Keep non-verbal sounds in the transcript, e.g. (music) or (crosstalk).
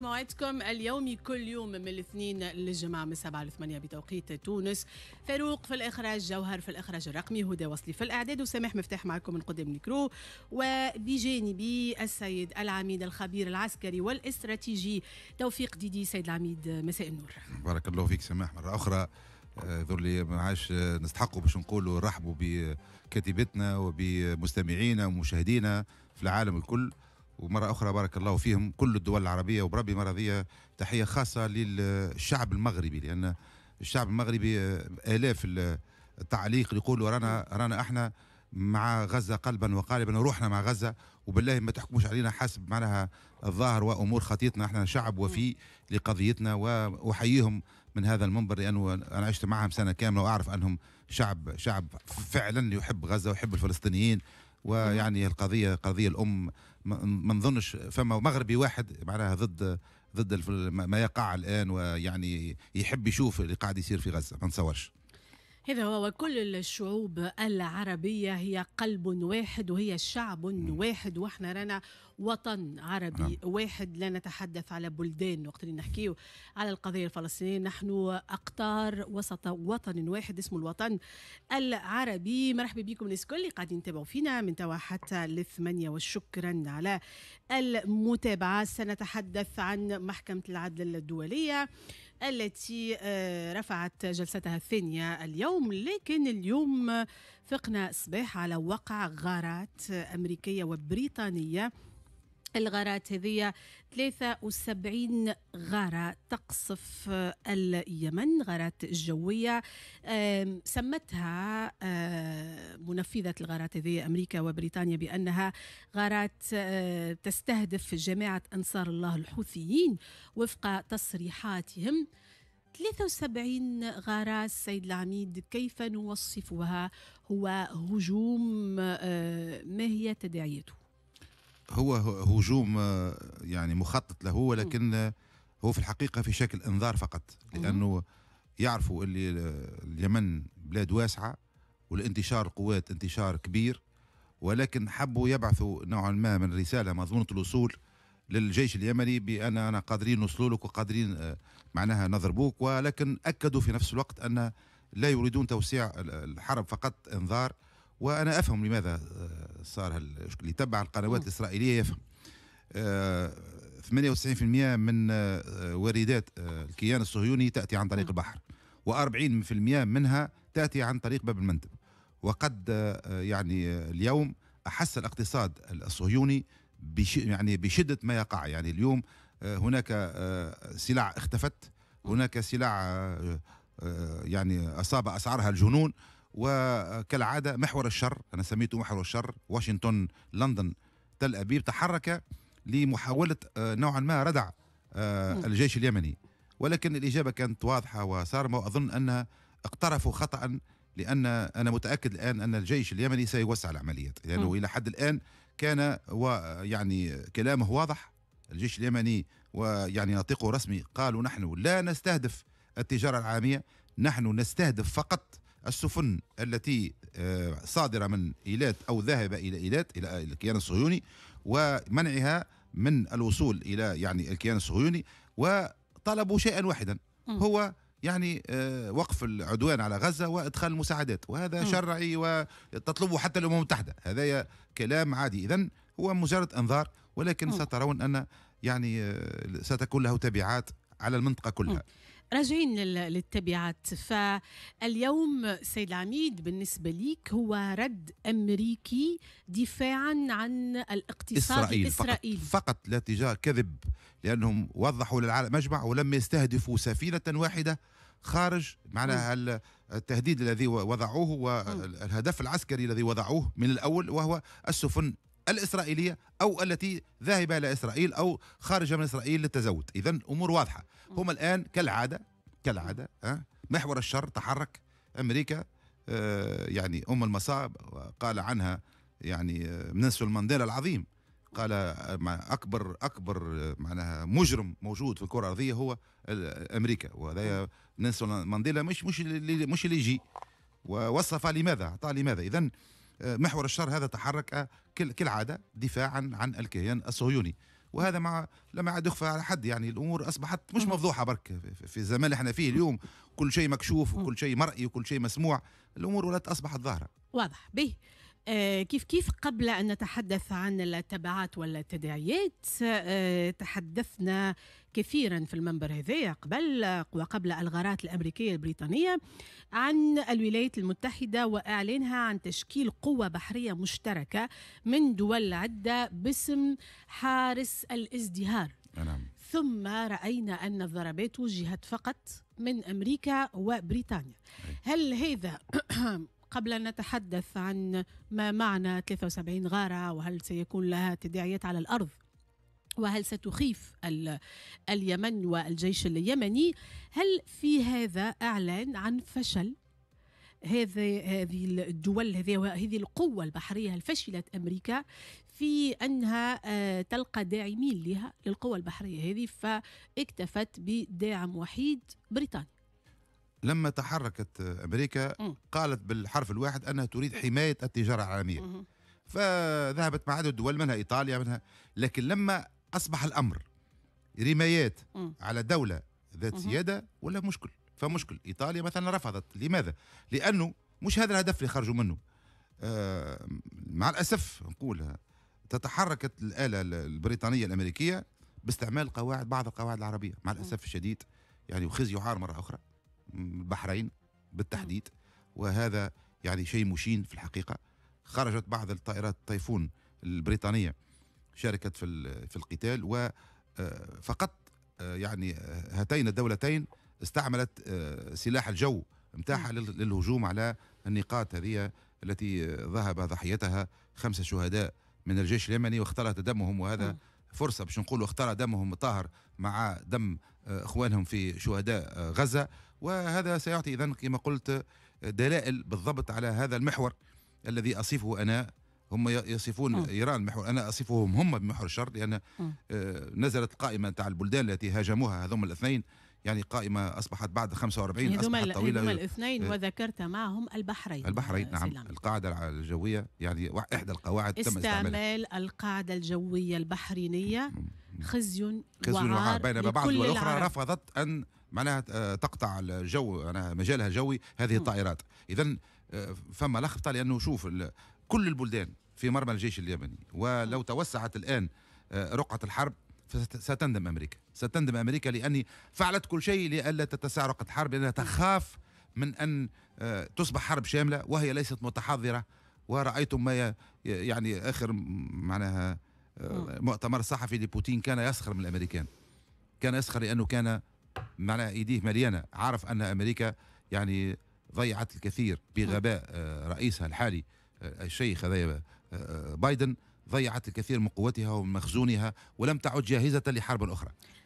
موعدكم اليومي كل يوم من الاثنين للجمعة من 7 ل 8 بتوقيت تونس فاروق في الإخراج جوهر في الإخراج الرقمي هدى وصلي في الإعداد وسامح مفتاح معكم من قدام الكرو وبجانبي السيد العميد الخبير العسكري والاستراتيجي توفيق ديدي سيد العميد مساء النور بارك الله فيك سامح مرة أخرى ذول آه، اللي ما عادش آه، نستحقوا باش نقولوا رحبوا بكاتبتنا وبمستمعينا ومشاهدينا في العالم الكل ومرة أخرى بارك الله فيهم كل الدول العربية وبربي مرضية تحية خاصة للشعب المغربي لأن الشعب المغربي آه، آلاف التعليق يقولوا رانا رانا احنا مع غزة قلبا وقالبا وروحنا مع غزة وبالله ما تحكموش علينا حسب معناها الظاهر وأمور خطيتنا احنا شعب وفي لقضيتنا وأحييهم من هذا المنبر لأنه أنا عشت معهم سنة كاملة وأعرف أنهم شعب شعب فعلا يحب غزة ويحب الفلسطينيين ويعني القضيه قضيه الام ما نظنش فما مغربي واحد معناها ضد ضد ما يقع الان ويعني يحب يشوف اللي قاعد يصير في غزه ما نصورش هذا هو وكل الشعوب العربية هي قلب واحد وهي شعب واحد واحنا رانا وطن عربي نعم. واحد لا نتحدث على بلدان وقت اللي نحكيه على القضية الفلسطينية نحن أقطار وسط وطن واحد اسمه الوطن العربي مرحبا بكم الناس الكل قاعدين يتابعوا فينا من توا حتى للثمانية وشكرا على المتابعة سنتحدث عن محكمة العدل الدولية التي آه، رفعت جلستها الثانية اليوم لكن اليوم فقنا صباح على وقع غارات أمريكية وبريطانية الغارات هذه 73 غارة تقصف اليمن غارات جوية سمتها منفذة الغارات هذه أمريكا وبريطانيا بأنها غارات تستهدف جماعة أنصار الله الحوثيين وفق تصريحاتهم 73 غارة السيد العميد كيف نوصفها هو هجوم ما هي تداعياته هو هجوم آه، يعني مخطط له ولكن آه، هو في الحقيقة في شكل انذار فقط لأنه يعرفوا اللي اليمن بلاد واسعة والانتشار القوات انتشار كبير ولكن حبوا يبعثوا نوعا ما من رسالة مضمونة الوصول للجيش اليمني بأن أنا قادرين نوصلوا لك وقادرين آه، معناها نضربوك ولكن أكدوا في نفس الوقت أن لا يريدون توسيع الحرب فقط انذار وانا افهم لماذا آه، صار اللي يتبع القنوات الاسرائيليه يفهم 98% آه، من آه، واردات الكيان الصهيوني تاتي عن طريق البحر و40% منها تاتي عن طريق باب المندب وقد يعني اليوم احس الاقتصاد الصهيوني بش يعني بشده ما يقع يعني اليوم هناك سلع اختفت هناك سلع يعني اصاب اسعارها الجنون وكالعادة محور الشر أنا سميته محور الشر واشنطن لندن تل أبيب تحرك لمحاولة آه، نوعا ما ردع آه، الجيش اليمني ولكن الإجابة كانت واضحة وصارمة وأظن أن اقترفوا خطأ لأن أنا متأكد الآن أن الجيش اليمني سيوسع العمليات لأنه يعني إلى حد الآن كان ويعني كلامه واضح الجيش اليمني ويعني ناطقه رسمي قالوا نحن لا نستهدف التجارة العالمية نحن نستهدف فقط السفن التي آه، صادرة من إيلات أو ذاهبة إلى إيلات إلى الكيان الصهيوني ومنعها من الوصول إلى يعني الكيان الصهيوني وطلبوا شيئا واحدا هو يعني آه، وقف العدوان على غزة وإدخال المساعدات وهذا شرعي وتطلبه حتى الأمم المتحدة هذا كلام عادي إذا هو مجرد انذار ولكن سترون أن يعني آه، ستكون له تبعات على المنطقة كلها راجعين للتبعات فاليوم سيد العميد بالنسبة ليك هو رد أمريكي دفاعا عن الاقتصاد إسرائيل, إسرائيل. فقط, فقط لا تجاه كذب لأنهم وضحوا للعالم أجمع ولم يستهدفوا سفينة واحدة خارج معناها التهديد الذي وضعوه والهدف العسكري الذي وضعوه من الأول وهو السفن الإسرائيلية أو التي ذاهبة إلى إسرائيل أو خارجة من إسرائيل للتزود إذا أمور واضحة هم الآن كالعادة كالعادة آه، محور الشر تحرك أمريكا آه، يعني أم المصائب قال عنها يعني آه، نيلسون مانديلا العظيم قال اكبر اكبر معناها مجرم موجود في الكره الارضيه هو امريكا وهذا نيلسون مانديلا مش مش اللي مش اللي يجي ووصف لماذا اعطى لماذا اذا محور الشر هذا تحرك كالعاده دفاعا عن الكيان الصهيوني وهذا مع لما عاد يخفى على حد يعني الامور اصبحت مش مفضوحه برك في الزمان اللي احنا فيه اليوم كل شيء مكشوف وكل شيء مرئي وكل شيء مسموع الامور ولات اصبحت ظاهره واضح به آه، كيف كيف قبل أن نتحدث عن التبعات والتداعيات آه، تحدثنا كثيرا في المنبر هذايا قبل وقبل الغارات الأمريكية البريطانية عن الولايات المتحدة وإعلانها عن تشكيل قوة بحرية مشتركة من دول عدة باسم حارس الازدهار نعم. ثم رأينا أن الضربات وجهت فقط من أمريكا وبريطانيا هل هذا (clears throat) قبل أن نتحدث عن ما معنى 73 غارة وهل سيكون لها تداعيات على الأرض وهل ستخيف اليمن والجيش اليمني هل في هذا إعلان عن فشل هذه هذه الدول هذه هذه القوه البحريه الفشلة امريكا في انها آه، تلقى داعمين لها للقوه البحريه هذه فاكتفت بداعم وحيد بريطانيا لما تحركت امريكا قالت بالحرف الواحد انها تريد حمايه التجاره العالميه فذهبت مع عدد دول منها ايطاليا منها لكن لما اصبح الامر رمايات على دوله ذات سياده ولا مشكل فمشكل ايطاليا مثلا رفضت لماذا لانه مش هذا الهدف اللي خرجوا منه آه، مع الاسف نقولها تتحركت الاله البريطانيه الامريكيه باستعمال قواعد بعض القواعد العربيه مع الاسف الشديد يعني وخزي وعار مره اخرى البحرين بالتحديد وهذا يعني شيء مشين في الحقيقة خرجت بعض الطائرات الطيفون البريطانية شاركت في في القتال وفقط آه، آه، يعني آه، هاتين الدولتين استعملت سلاح الجو نتاعها للهجوم على النقاط هذه التي ذهب ضحيتها خمسة شهداء من الجيش اليمني واختلط دمهم وهذا فرصة باش نقولوا اختلط دمهم طاهر مع دم اخوانهم في شهداء غزه وهذا سيعطي اذا كما قلت دلائل بالضبط على هذا المحور الذي اصفه انا هم يصفون م. آه. ايران محور انا اصفهم هم بمحور الشر لان م. آه. آه، نزلت القائمه تاع البلدان التي هاجموها هذوم الاثنين يعني قائمة أصبحت بعد 45 أصبحت طويلة هذوما الاثنين وذكرت معهم البحرين البحرين نعم القاعدة الجوية يعني إحدى القواعد تم استعمال القاعدة الجوية البحرينية م. خزي خزي وعار بينما بعض الاخرى رفضت ان معناها آه، تقطع الجو معناها مجالها الجوي هذه الطائرات اذا آه، فما لخبطه لانه شوف كل البلدان في مرمى الجيش اليمني ولو توسعت الان آه، رقعه الحرب ستندم امريكا ستندم امريكا لاني فعلت كل شيء لئلا تتسع رقعه الحرب لانها تخاف من ان تصبح حرب شامله وهي ليست متحضره ورأيتم ما يعني آخر معناها آه، مؤتمر صحفي لبوتين كان يسخر من الامريكان كان يسخر لانه كان معنى ايديه مليانه عارف ان امريكا يعني ضيعت الكثير بغباء آه، رئيسها الحالي آه، الشيخ هذا بايدن ضيعت الكثير من قوتها ومن مخزونها ولم تعد جاهزه لحرب اخرى